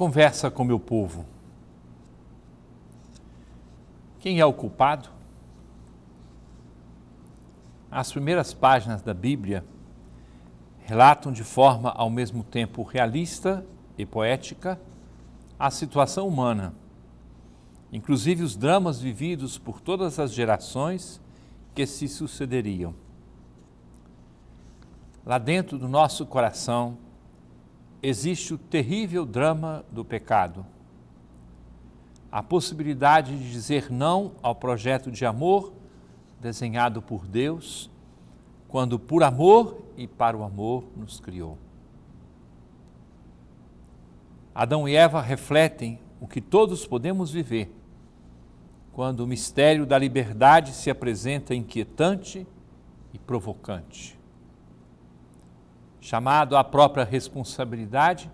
Conversa com meu povo. Quem é o culpado? As primeiras páginas da Bíblia relatam de forma ao mesmo tempo realista e poética a situação humana, inclusive os dramas vividos por todas as gerações que se sucederiam. Lá dentro do nosso coração, existe o terrível drama do pecado. A possibilidade de dizer não ao projeto de amor desenhado por Deus, quando por amor e para o amor nos criou. Adão e Eva refletem o que todos podemos viver quando o mistério da liberdade se apresenta inquietante e provocante chamado à própria responsabilidade,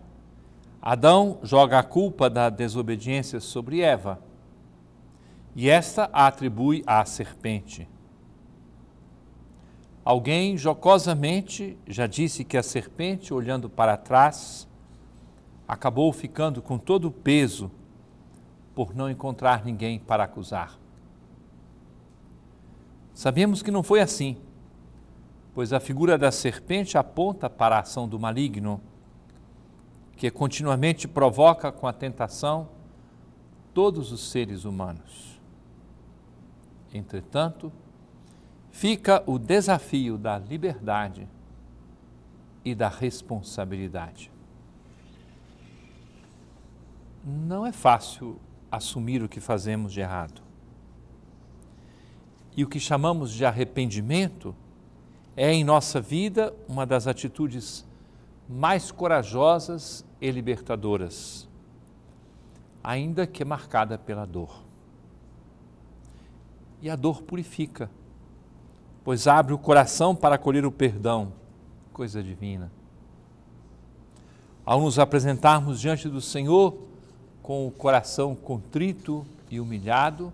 Adão joga a culpa da desobediência sobre Eva e esta a atribui à serpente. Alguém jocosamente já disse que a serpente, olhando para trás, acabou ficando com todo o peso por não encontrar ninguém para acusar. Sabemos que não foi assim pois a figura da serpente aponta para a ação do maligno, que continuamente provoca com a tentação todos os seres humanos. Entretanto, fica o desafio da liberdade e da responsabilidade. Não é fácil assumir o que fazemos de errado. E o que chamamos de arrependimento é em nossa vida uma das atitudes mais corajosas e libertadoras, ainda que marcada pela dor. E a dor purifica, pois abre o coração para acolher o perdão, coisa divina. Ao nos apresentarmos diante do Senhor com o coração contrito e humilhado,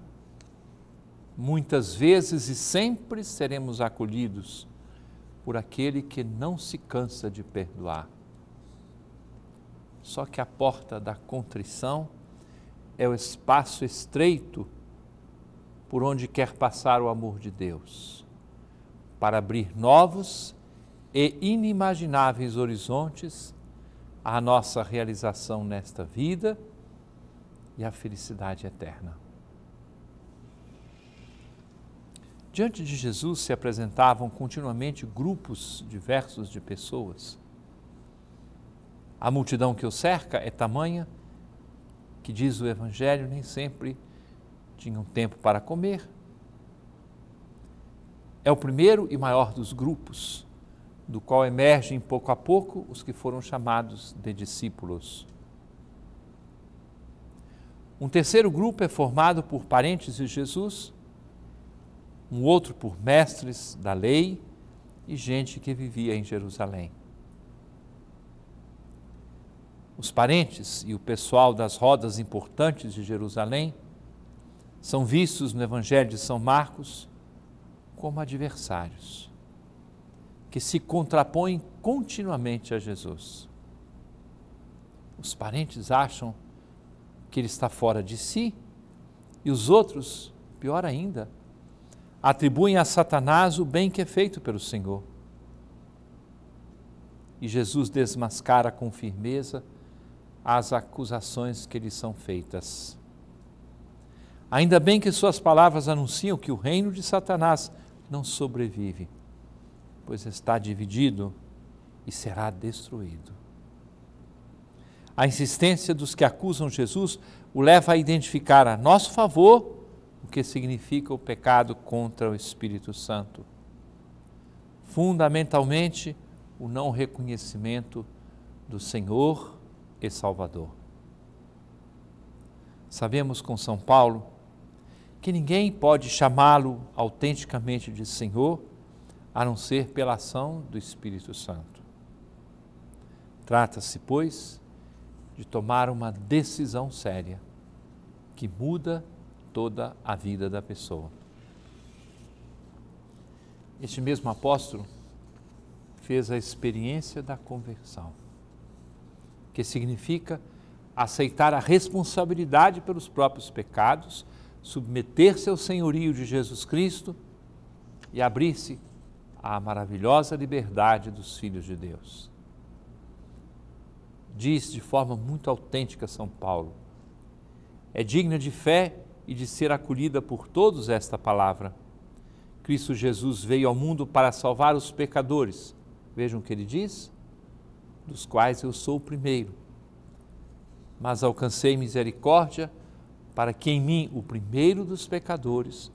muitas vezes e sempre seremos acolhidos por aquele que não se cansa de perdoar. Só que a porta da contrição é o espaço estreito por onde quer passar o amor de Deus, para abrir novos e inimagináveis horizontes à nossa realização nesta vida e à felicidade eterna. Diante de Jesus se apresentavam continuamente grupos diversos de pessoas. A multidão que o cerca é tamanha que, diz o Evangelho, nem sempre tinham tempo para comer. É o primeiro e maior dos grupos, do qual emergem pouco a pouco os que foram chamados de discípulos. Um terceiro grupo é formado por parentes de Jesus um outro por mestres da lei e gente que vivia em Jerusalém. Os parentes e o pessoal das rodas importantes de Jerusalém são vistos no Evangelho de São Marcos como adversários, que se contrapõem continuamente a Jesus. Os parentes acham que ele está fora de si e os outros, pior ainda, atribuem a Satanás o bem que é feito pelo Senhor. E Jesus desmascara com firmeza as acusações que lhe são feitas. Ainda bem que suas palavras anunciam que o reino de Satanás não sobrevive, pois está dividido e será destruído. A insistência dos que acusam Jesus o leva a identificar a nosso favor que significa o pecado contra o Espírito Santo. Fundamentalmente, o não reconhecimento do Senhor e Salvador. Sabemos com São Paulo que ninguém pode chamá-lo autenticamente de Senhor a não ser pela ação do Espírito Santo. Trata-se, pois, de tomar uma decisão séria que muda toda a vida da pessoa. Este mesmo apóstolo fez a experiência da conversão, que significa aceitar a responsabilidade pelos próprios pecados, submeter-se ao senhorio de Jesus Cristo e abrir-se à maravilhosa liberdade dos filhos de Deus. Diz de forma muito autêntica São Paulo: é digna de fé e de ser acolhida por todos esta palavra. Cristo Jesus veio ao mundo para salvar os pecadores. Vejam o que ele diz: dos quais eu sou o primeiro. Mas alcancei misericórdia para que em mim, o primeiro dos pecadores,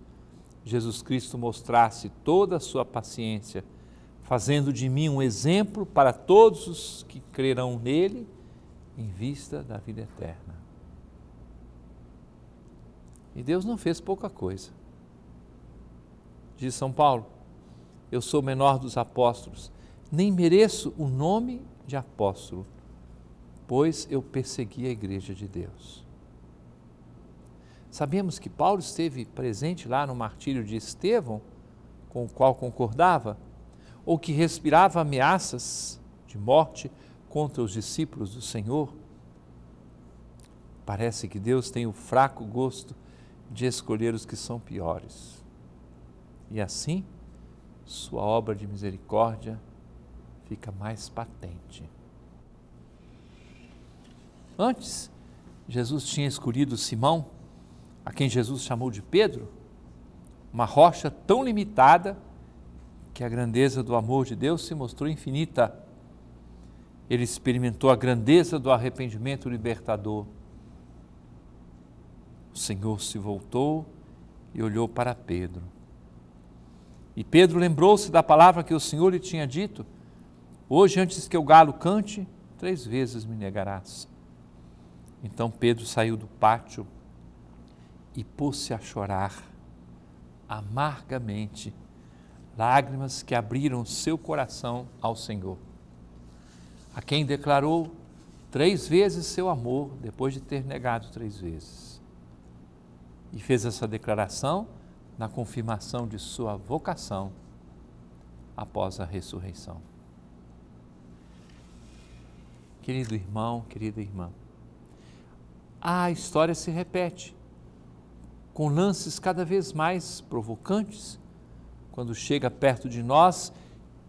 Jesus Cristo mostrasse toda a sua paciência, fazendo de mim um exemplo para todos os que crerão nele em vista da vida eterna. E Deus não fez pouca coisa. Diz São Paulo: Eu sou o menor dos apóstolos, nem mereço o nome de apóstolo, pois eu persegui a igreja de Deus. Sabemos que Paulo esteve presente lá no martírio de Estevão, com o qual concordava, ou que respirava ameaças de morte contra os discípulos do Senhor. Parece que Deus tem o fraco gosto de escolher os que são piores. E assim, sua obra de misericórdia fica mais patente. Antes, Jesus tinha escolhido Simão, a quem Jesus chamou de Pedro, uma rocha tão limitada que a grandeza do amor de Deus se mostrou infinita. Ele experimentou a grandeza do arrependimento libertador o Senhor se voltou e olhou para Pedro. E Pedro lembrou-se da palavra que o Senhor lhe tinha dito: Hoje, antes que o galo cante, três vezes me negarás. Então Pedro saiu do pátio e pôs-se a chorar amargamente, lágrimas que abriram seu coração ao Senhor, a quem declarou três vezes seu amor depois de ter negado três vezes e fez essa declaração na confirmação de sua vocação após a ressurreição. Querido irmão, querida irmã, a história se repete, com lances cada vez mais provocantes, quando chega perto de nós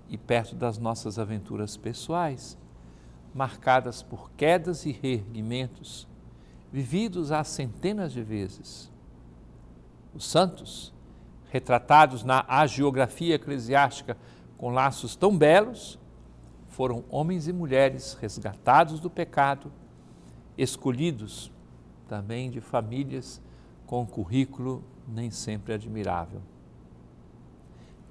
e perto das nossas aventuras pessoais, marcadas por quedas e reerguimentos, vividos há centenas de vezes os santos, retratados na hagiografia eclesiástica com laços tão belos, foram homens e mulheres resgatados do pecado, escolhidos também de famílias com um currículo nem sempre admirável.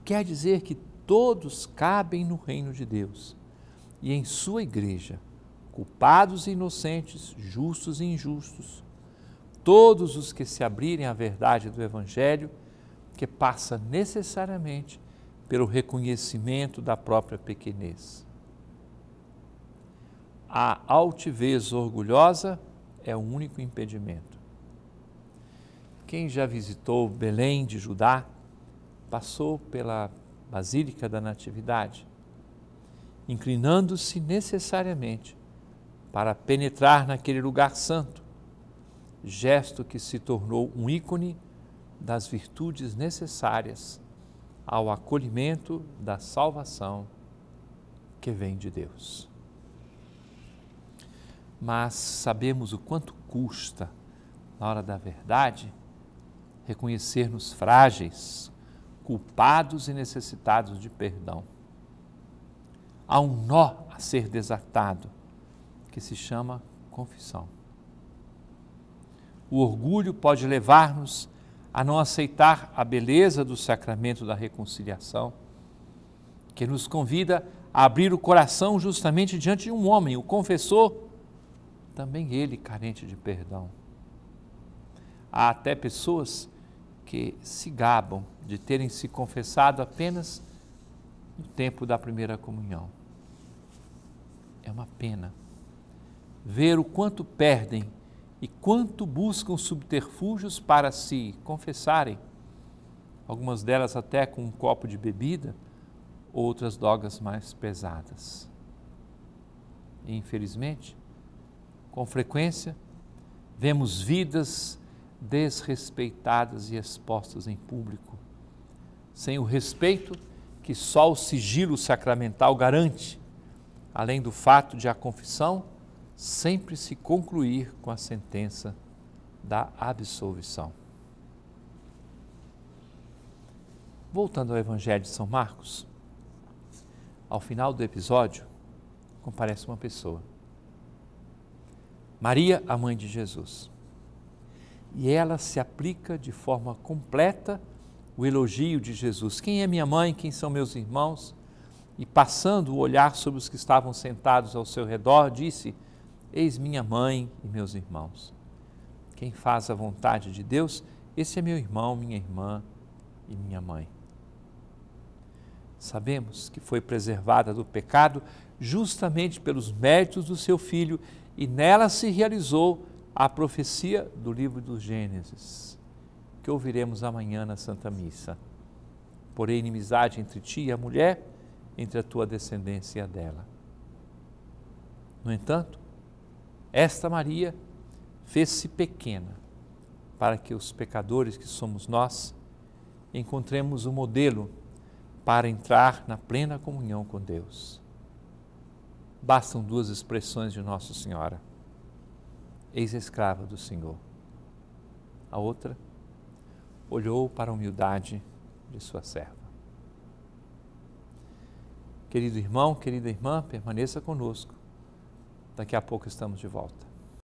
Quer dizer que todos cabem no reino de Deus e em sua igreja, culpados e inocentes, justos e injustos, todos os que se abrirem à verdade do Evangelho, que passa necessariamente pelo reconhecimento da própria pequenez. A altivez orgulhosa é o único impedimento. Quem já visitou Belém de Judá, passou pela Basílica da Natividade, inclinando-se necessariamente para penetrar naquele lugar santo gesto que se tornou um ícone das virtudes necessárias ao acolhimento da salvação que vem de Deus. Mas sabemos o quanto custa, na hora da verdade, reconhecer-nos frágeis, culpados e necessitados de perdão. Há um nó a ser desatado que se chama confissão o orgulho pode levar-nos a não aceitar a beleza do sacramento da reconciliação, que nos convida a abrir o coração justamente diante de um homem, o confessor, também ele carente de perdão. Há até pessoas que se gabam de terem se confessado apenas no tempo da primeira comunhão. É uma pena ver o quanto perdem e quanto buscam subterfúgios para se confessarem, algumas delas até com um copo de bebida, outras drogas mais pesadas. E, infelizmente, com frequência, vemos vidas desrespeitadas e expostas em público, sem o respeito que só o sigilo sacramental garante, além do fato de a confissão sempre se concluir com a sentença da absolvição. Voltando ao Evangelho de São Marcos, ao final do episódio, comparece uma pessoa. Maria, a mãe de Jesus. E ela se aplica de forma completa o elogio de Jesus. Quem é minha mãe? Quem são meus irmãos? E passando o olhar sobre os que estavam sentados ao seu redor, disse: Eis minha mãe e meus irmãos. Quem faz a vontade de Deus, esse é meu irmão, minha irmã e minha mãe. Sabemos que foi preservada do pecado justamente pelos méritos do seu filho e nela se realizou a profecia do livro do Gênesis, que ouviremos amanhã na Santa Missa. Porém, inimizade entre ti e a mulher, entre a tua descendência e a dela. No entanto, esta Maria fez-se pequena para que os pecadores que somos nós encontremos um modelo para entrar na plena comunhão com Deus. Bastam duas expressões de Nossa Senhora: Eis a escrava do Senhor. A outra olhou para a humildade de sua serva. Querido irmão, querida irmã, permaneça conosco Daqui a pouco estamos de volta.